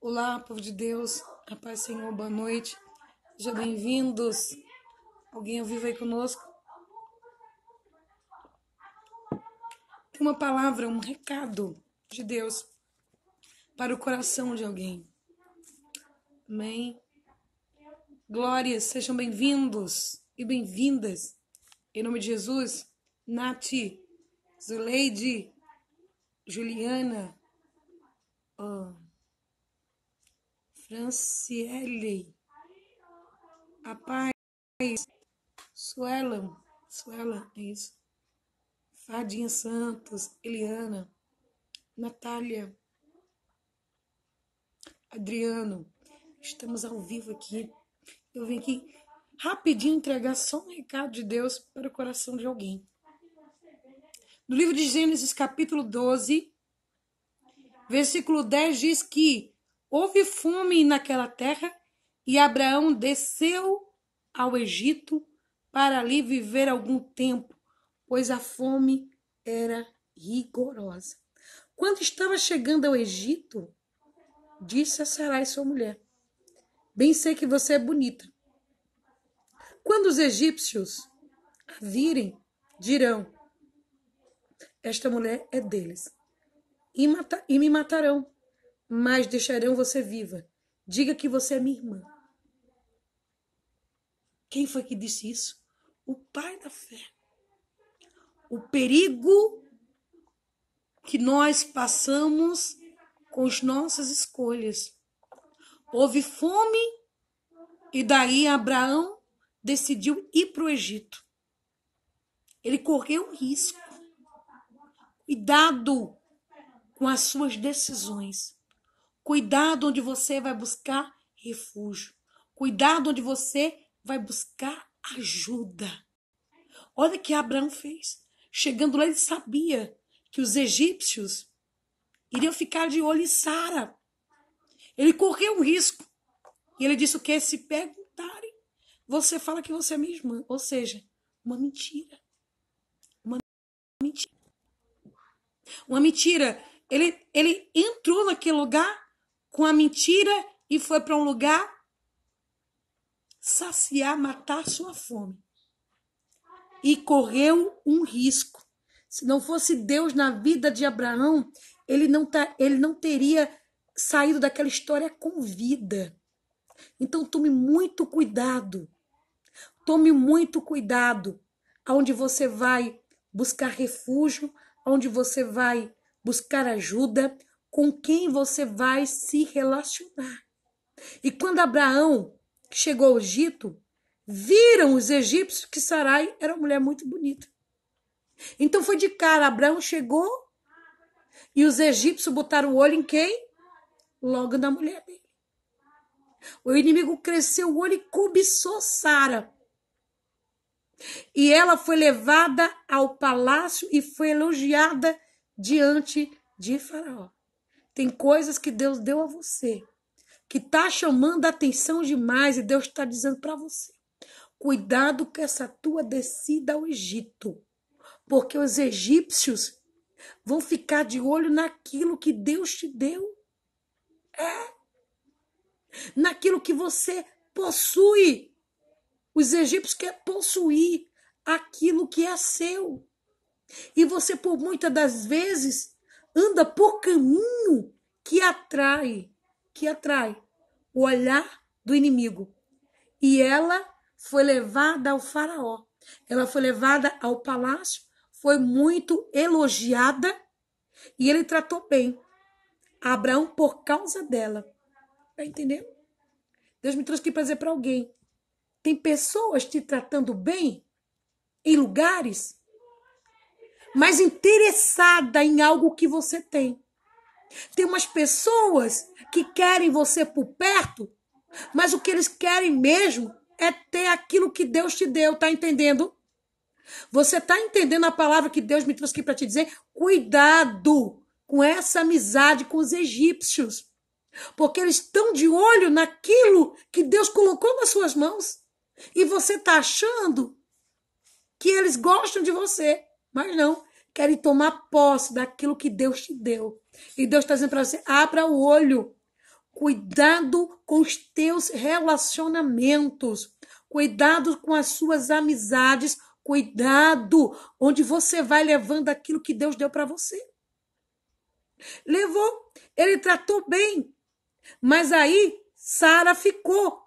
Olá, povo de Deus, a paz Senhor, boa noite. Sejam bem-vindos. Alguém ao vivo aí conosco? Tem uma palavra, um recado de Deus para o coração de alguém. Amém. Glórias, sejam bem-vindos e bem-vindas. Em nome de Jesus, Nath, Zuleide, Juliana, oh. Franciele, a paz, Suela. Suela, é isso. Fadinha Santos, Eliana, Natália, Adriano, estamos ao vivo aqui. Eu vim aqui rapidinho entregar só um recado de Deus para o coração de alguém. No livro de Gênesis, capítulo 12, versículo 10 diz que Houve fome naquela terra e Abraão desceu ao Egito para ali viver algum tempo, pois a fome era rigorosa. Quando estava chegando ao Egito, disse a Sarai, sua mulher: Bem sei que você é bonita. Quando os egípcios a virem, dirão: Esta mulher é deles, e, mata, e me matarão mas deixarão você viva. Diga que você é minha irmã. Quem foi que disse isso? O pai da fé. O perigo que nós passamos com as nossas escolhas. Houve fome e daí Abraão decidiu ir para o Egito. Ele correu risco. Cuidado com as suas decisões. Cuidado onde você vai buscar refúgio. Cuidado onde você vai buscar ajuda. Olha o que Abraão fez. Chegando lá, ele sabia que os egípcios iriam ficar de olho em Sara. Ele correu um risco. E ele disse o que? Se perguntarem, você fala que você é minha irmã. Ou seja, uma mentira. Uma mentira. Uma mentira. Ele, ele entrou naquele lugar com a mentira e foi para um lugar saciar, matar sua fome. E correu um risco. Se não fosse Deus na vida de Abraão, ele não, tá, ele não teria saído daquela história com vida. Então tome muito cuidado. Tome muito cuidado aonde você vai buscar refúgio, aonde você vai buscar ajuda, com quem você vai se relacionar. E quando Abraão chegou ao Egito, viram os egípcios que Sarai era uma mulher muito bonita. Então foi de cara, Abraão chegou e os egípcios botaram o olho em quem? Logo na mulher dele. O inimigo cresceu o olho e cobiçou Sara. E ela foi levada ao palácio e foi elogiada diante de Faraó. Tem coisas que Deus deu a você, que tá chamando a atenção demais e Deus está dizendo para você: cuidado com essa tua descida ao Egito, porque os egípcios vão ficar de olho naquilo que Deus te deu. É. Naquilo que você possui. Os egípcios querem possuir aquilo que é seu. E você, por muitas das vezes, anda por caminho que atrai, que atrai o olhar do inimigo. E ela foi levada ao faraó. Ela foi levada ao palácio, foi muito elogiada e ele tratou bem Abraão por causa dela. Tá entendendo? Deus me trouxe aqui para dizer para alguém. Tem pessoas te tratando bem em lugares mas interessada em algo que você tem. Tem umas pessoas que querem você por perto, mas o que eles querem mesmo é ter aquilo que Deus te deu, tá entendendo? Você tá entendendo a palavra que Deus me trouxe aqui para te dizer? Cuidado com essa amizade com os egípcios, porque eles estão de olho naquilo que Deus colocou nas suas mãos. E você tá achando que eles gostam de você, mas não querem tomar posse daquilo que Deus te deu. E Deus está dizendo para você: abra o olho, cuidado com os teus relacionamentos, cuidado com as suas amizades, cuidado onde você vai levando aquilo que Deus deu para você. Levou, ele tratou bem, mas aí Sara ficou.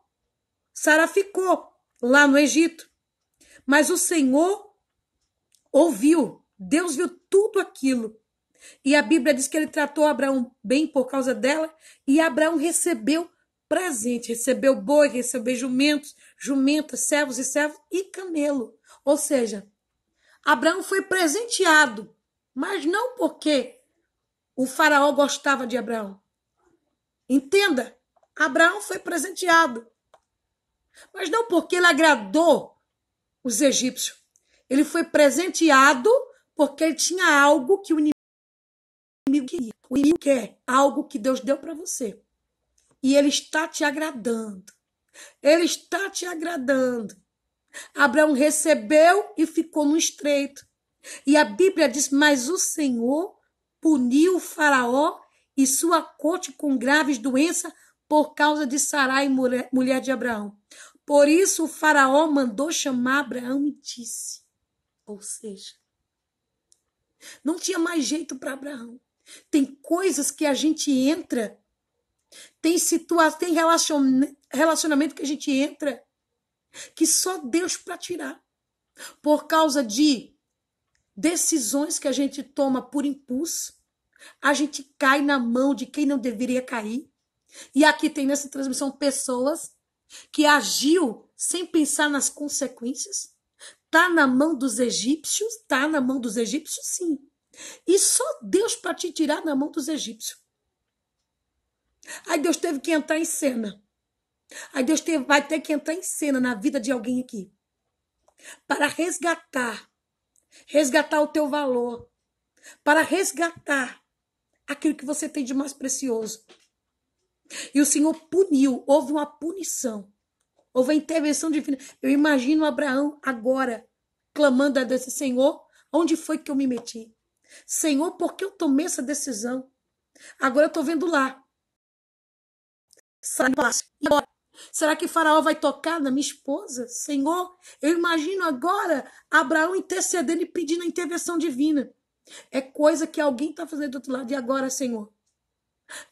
Sara ficou lá no Egito. Mas o Senhor ouviu Deus viu tudo aquilo. E a Bíblia diz que ele tratou Abraão bem por causa dela, e Abraão recebeu presente, recebeu boi, recebeu jumentos, jumentas, servos e servos e camelo. Ou seja, Abraão foi presenteado, mas não porque o faraó gostava de Abraão. Entenda, Abraão foi presenteado, mas não porque ele agradou os egípcios. Ele foi presenteado porque ele tinha algo que o inimigo queria. O inimigo quer algo que Deus deu para você. E ele está te agradando. Ele está te agradando. Abraão recebeu e ficou no estreito. E a Bíblia diz: Mas o Senhor puniu o Faraó e sua corte com graves doenças por causa de Sarai, mulher de Abraão. Por isso o Faraó mandou chamar Abraão e disse: Ou seja, não tinha mais jeito para Abraão. Tem coisas que a gente entra, tem situação, tem relacion, relacionamento que a gente entra que só Deus para tirar. Por causa de decisões que a gente toma por impulso, a gente cai na mão de quem não deveria cair. E aqui tem nessa transmissão pessoas que agiu sem pensar nas consequências. Tá na mão dos egípcios? Tá na mão dos egípcios, sim. E só Deus para te tirar na mão dos egípcios. Aí Deus teve que entrar em cena. Aí Deus teve, vai ter que entrar em cena na vida de alguém aqui para resgatar, resgatar o teu valor, para resgatar aquilo que você tem de mais precioso. E o Senhor puniu, houve uma punição. Houve a intervenção divina. Eu imagino Abraão agora clamando a Deus: Senhor, onde foi que eu me meti? Senhor, por que eu tomei essa decisão? Agora eu estou vendo lá. Será que Faraó vai tocar na minha esposa? Senhor, eu imagino agora Abraão intercedendo e pedindo a intervenção divina. É coisa que alguém está fazendo do outro lado. E agora, Senhor?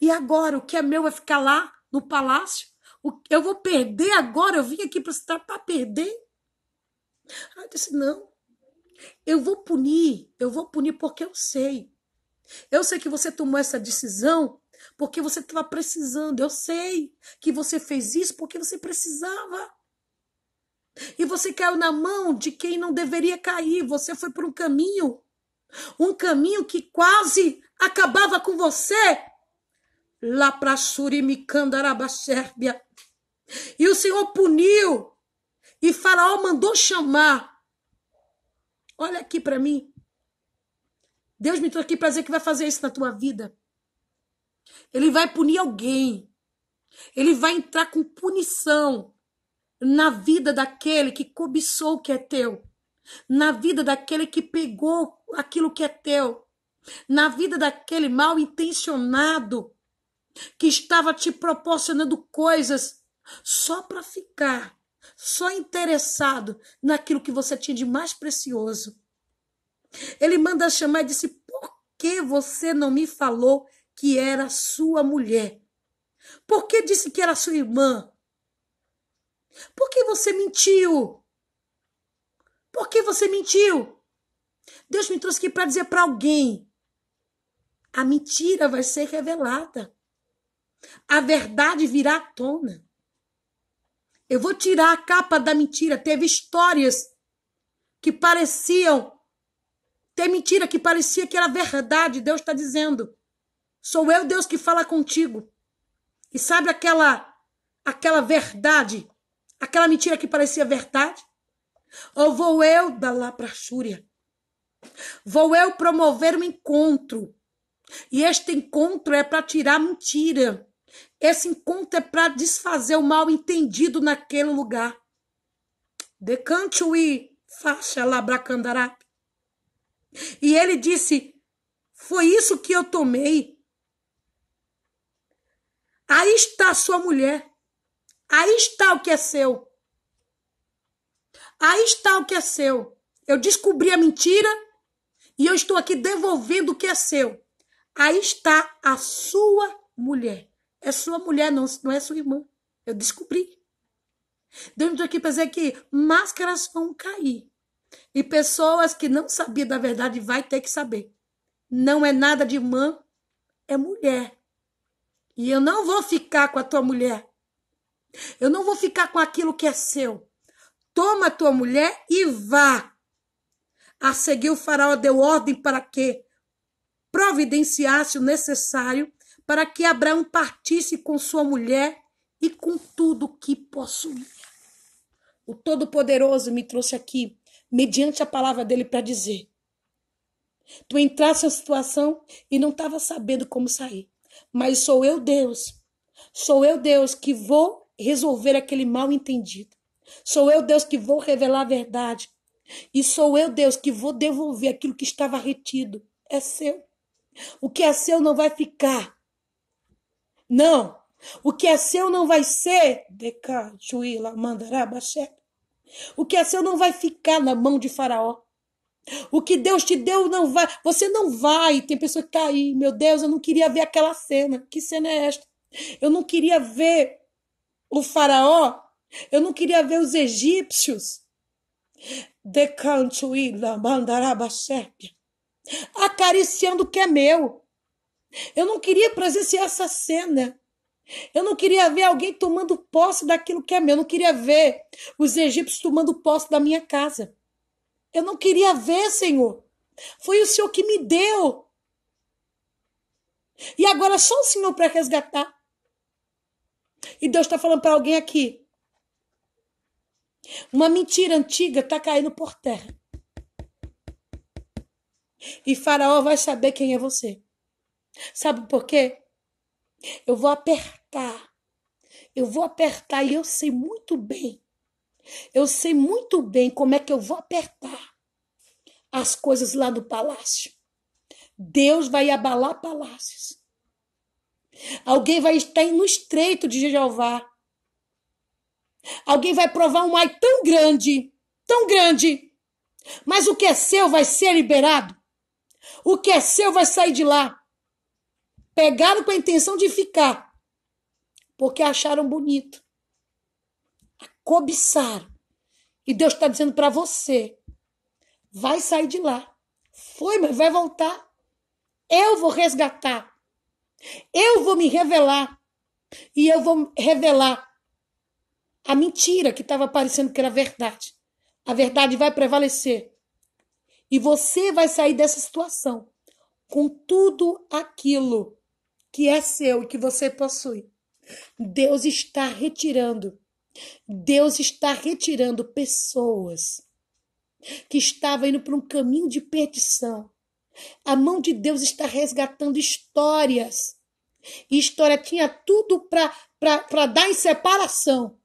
E agora? O que é meu vai ficar lá no palácio? Eu vou perder agora? Eu vim aqui para tá perder? Aí eu disse: não. Eu vou punir, eu vou punir porque eu sei. Eu sei que você tomou essa decisão porque você estava precisando. Eu sei que você fez isso porque você precisava. E você caiu na mão de quem não deveria cair. Você foi por um caminho, um caminho que quase acabava com você. Lá para Surimicandarabachérvia. E o Senhor puniu. E Faraó mandou chamar. Olha aqui para mim. Deus me trouxe aqui para dizer que vai fazer isso na tua vida. Ele vai punir alguém. Ele vai entrar com punição na vida daquele que cobiçou o que é teu, na vida daquele que pegou aquilo que é teu, na vida daquele mal intencionado que estava te proporcionando coisas só para ficar, só interessado naquilo que você tinha de mais precioso. Ele manda chamar e disse: Por que você não me falou que era sua mulher? Por que disse que era sua irmã? Por que você mentiu? Por que você mentiu? Deus me trouxe aqui para dizer para alguém: a mentira vai ser revelada, a verdade virá à tona. Eu vou tirar a capa da mentira. Teve histórias que pareciam. ter mentira que parecia que era verdade. Deus está dizendo. Sou eu, Deus, que fala contigo. E sabe aquela aquela verdade, aquela mentira que parecia verdade? Ou vou eu dar lá para Xúria? Vou eu promover um encontro. E este encontro é para tirar mentira. Esse encontro é para desfazer o mal entendido naquele lugar. Decante-o-i, faixa labracandará. E ele disse: Foi isso que eu tomei. Aí está a sua mulher. Aí está o que é seu. Aí está o que é seu. Eu descobri a mentira e eu estou aqui devolvendo o que é seu. Aí está a sua mulher. É sua mulher, não, não é sua irmã. Eu descobri. Deus deu aqui para dizer que máscaras vão cair. E pessoas que não sabiam da verdade vai ter que saber. Não é nada de irmã, é mulher. E eu não vou ficar com a tua mulher. Eu não vou ficar com aquilo que é seu. Toma a tua mulher e vá. A seguir, o faraó deu ordem para que providenciasse o necessário para que Abraão partisse com sua mulher e com tudo que possuía. O Todo-Poderoso me trouxe aqui, mediante a palavra dele, para dizer: Tu entraste na situação e não estava sabendo como sair, mas sou eu, Deus. Sou eu, Deus, que vou resolver aquele mal entendido. Sou eu, Deus, que vou revelar a verdade. E sou eu, Deus, que vou devolver aquilo que estava retido. É seu. O que é seu não vai ficar não. O que é seu não vai ser, Deca, Juíla, Mandará, O que é seu não vai ficar na mão de Faraó. O que Deus te deu não vai. Você não vai. Tem pessoa que tá Meu Deus, eu não queria ver aquela cena. Que cena é esta? Eu não queria ver o Faraó. Eu não queria ver os egípcios. Decantuíla, mandarabachépia. Acariciando o que é meu. Eu não queria presenciar essa cena. Eu não queria ver alguém tomando posse daquilo que é meu. Eu não queria ver os egípcios tomando posse da minha casa. Eu não queria ver, Senhor. Foi o Senhor que me deu. E agora é só o Senhor para resgatar. E Deus está falando para alguém aqui. Uma mentira antiga está caindo por terra. E Faraó vai saber quem é você. Sabe por quê? Eu vou apertar. Eu vou apertar e eu sei muito bem. Eu sei muito bem como é que eu vou apertar as coisas lá no palácio. Deus vai abalar palácios. Alguém vai estar no estreito de Jeová. Alguém vai provar um ai tão grande, tão grande. Mas o que é seu vai ser liberado. O que é seu vai sair de lá. Pegaram com a intenção de ficar, porque acharam bonito. Cobiçaram. E Deus está dizendo para você: vai sair de lá. Foi, mas vai voltar. Eu vou resgatar. Eu vou me revelar. E eu vou revelar a mentira que estava parecendo que era verdade. A verdade vai prevalecer. E você vai sair dessa situação com tudo aquilo que é seu e que você possui. Deus está retirando. Deus está retirando pessoas que estavam indo para um caminho de perdição. A mão de Deus está resgatando histórias. E história tinha tudo para dar em separação.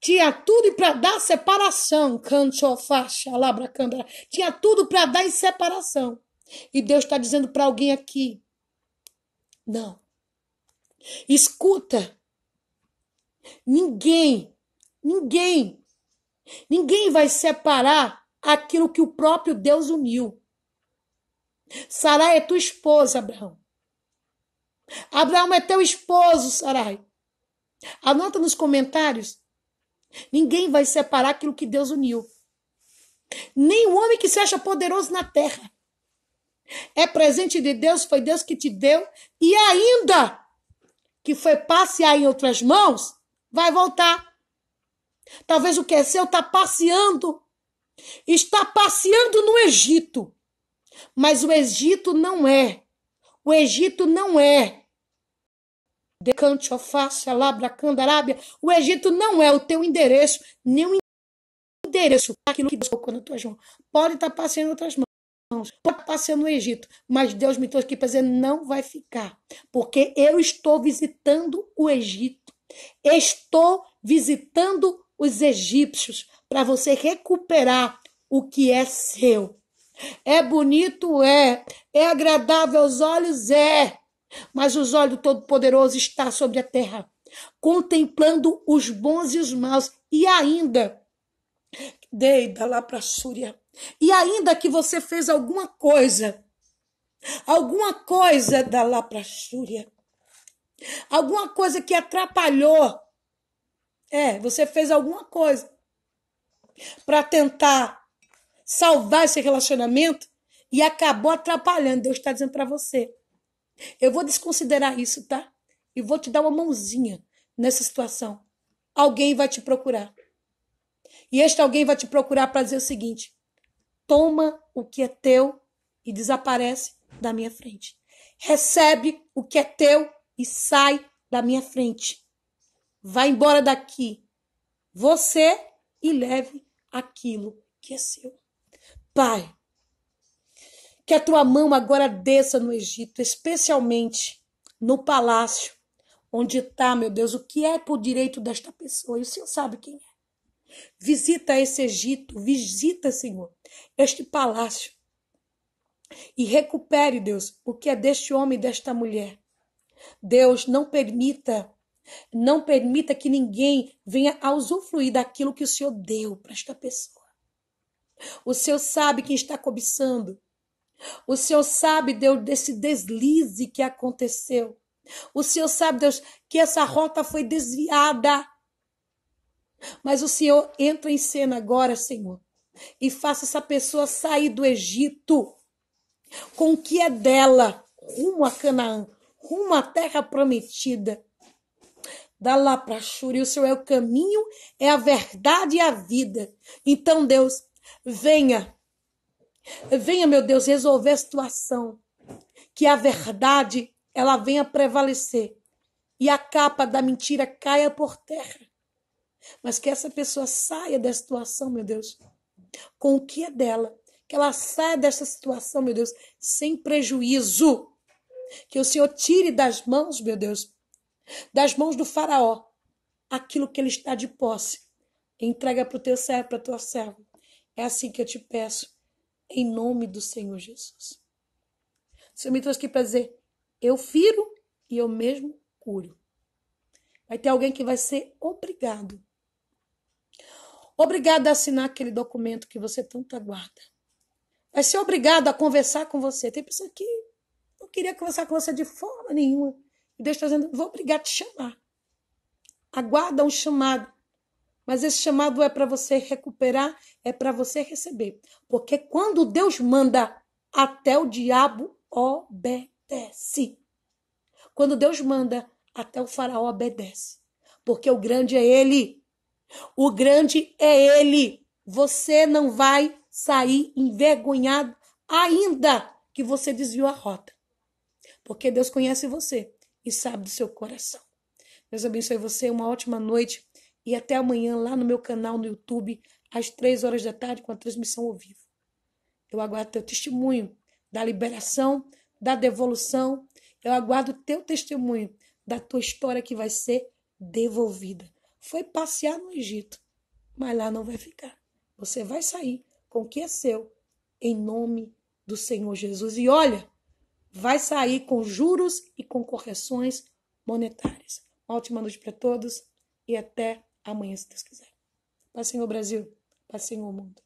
Tinha tudo para dar separação. Canto, faixa, labra, câmara. Tinha tudo para dar em separação. E Deus está dizendo para alguém aqui: não. Escuta. Ninguém, ninguém, ninguém vai separar aquilo que o próprio Deus uniu. Sarai é tua esposa, Abraão. Abraão é teu esposo, Sarai. Anota nos comentários. Ninguém vai separar aquilo que Deus uniu. Nem o homem que se acha poderoso na terra. É presente de Deus, foi Deus que te deu. E ainda que foi passear em outras mãos, vai voltar. Talvez o que é seu está passeando. Está passeando no Egito. Mas o Egito não é. O Egito não é. Decante, alface, alabra, candarábia. O Egito não é o teu endereço, nem o endereço. Tá? Aquilo que Deus colocou na tua mão. Pode estar tá passeando em outras mãos mãos. Pode estar sendo no Egito, mas Deus me trouxe aqui para dizer: não vai ficar, porque eu estou visitando o Egito, estou visitando os egípcios para você recuperar o que é seu. É bonito, é. É agradável aos olhos, é. Mas os olhos do Todo-Poderoso está sobre a terra, contemplando os bons e os maus. E ainda, deida lá para a Súria e ainda que você fez alguma coisa, alguma coisa da lá Xúria, alguma coisa que atrapalhou, é, você fez alguma coisa para tentar salvar esse relacionamento e acabou atrapalhando. Deus está dizendo para você: eu vou desconsiderar isso, tá? E vou te dar uma mãozinha nessa situação. Alguém vai te procurar. E este alguém vai te procurar para dizer o seguinte: toma o que é teu e desaparece da minha frente. Recebe o que é teu e sai da minha frente. Vá embora daqui, você, e leve aquilo que é seu. Pai, que a tua mão agora desça no Egito, especialmente no palácio, onde está, meu Deus, o que é por direito desta pessoa, e o Senhor sabe quem é. Visita esse Egito, visita, Senhor, este palácio. E recupere, Deus, o que é deste homem e desta mulher. Deus, não permita, não permita que ninguém venha a usufruir daquilo que o Senhor deu para esta pessoa. O Senhor sabe quem está cobiçando. O Senhor sabe, Deus, desse deslize que aconteceu. O Senhor sabe, Deus, que essa rota foi desviada. Mas o Senhor entra em cena agora, Senhor, e faça essa pessoa sair do Egito com o que é dela, rumo a Canaã, rumo à terra prometida. Dá lá para Shuri, o Senhor é o caminho, é a verdade e a vida. Então, Deus, venha. Venha, meu Deus, resolver a situação. Que a verdade ela venha prevalecer e a capa da mentira caia por terra. Mas que essa pessoa saia dessa situação, meu Deus, com o que é dela. Que ela saia dessa situação, meu Deus, sem prejuízo. Que o Senhor tire das mãos, meu Deus, das mãos do Faraó, aquilo que ele está de posse. Entrega para o teu servo, para a tua serva. É assim que eu te peço, em nome do Senhor Jesus. O Senhor me trouxe aqui para dizer: eu firo e eu mesmo curo. Vai ter alguém que vai ser obrigado obrigado a assinar aquele documento que você tanto aguarda. Vai ser obrigado a conversar com você. Tem pessoa que não queria conversar com você de forma nenhuma. E Deus está dizendo: vou obrigar a te chamar. Aguarda um chamado. Mas esse chamado é para você recuperar, é para você receber. Porque quando Deus manda, até o diabo obedece. Quando Deus manda, até o faraó obedece. Porque o grande é ele. O grande é Ele. Você não vai sair envergonhado, ainda que você desviou a rota. Porque Deus conhece você e sabe do seu coração. Deus abençoe você, uma ótima noite e até amanhã lá no meu canal no YouTube, às três horas da tarde, com a transmissão ao vivo. Eu aguardo teu testemunho da liberação, da devolução. Eu aguardo teu testemunho da tua história que vai ser devolvida foi passear no Egito, mas lá não vai ficar. Você vai sair com o que é seu, em nome do Senhor Jesus. E olha, vai sair com juros e com correções monetárias. Uma ótima noite para todos e até amanhã, se Deus quiser. Paz, Senhor Brasil. Paz, Senhor mundo.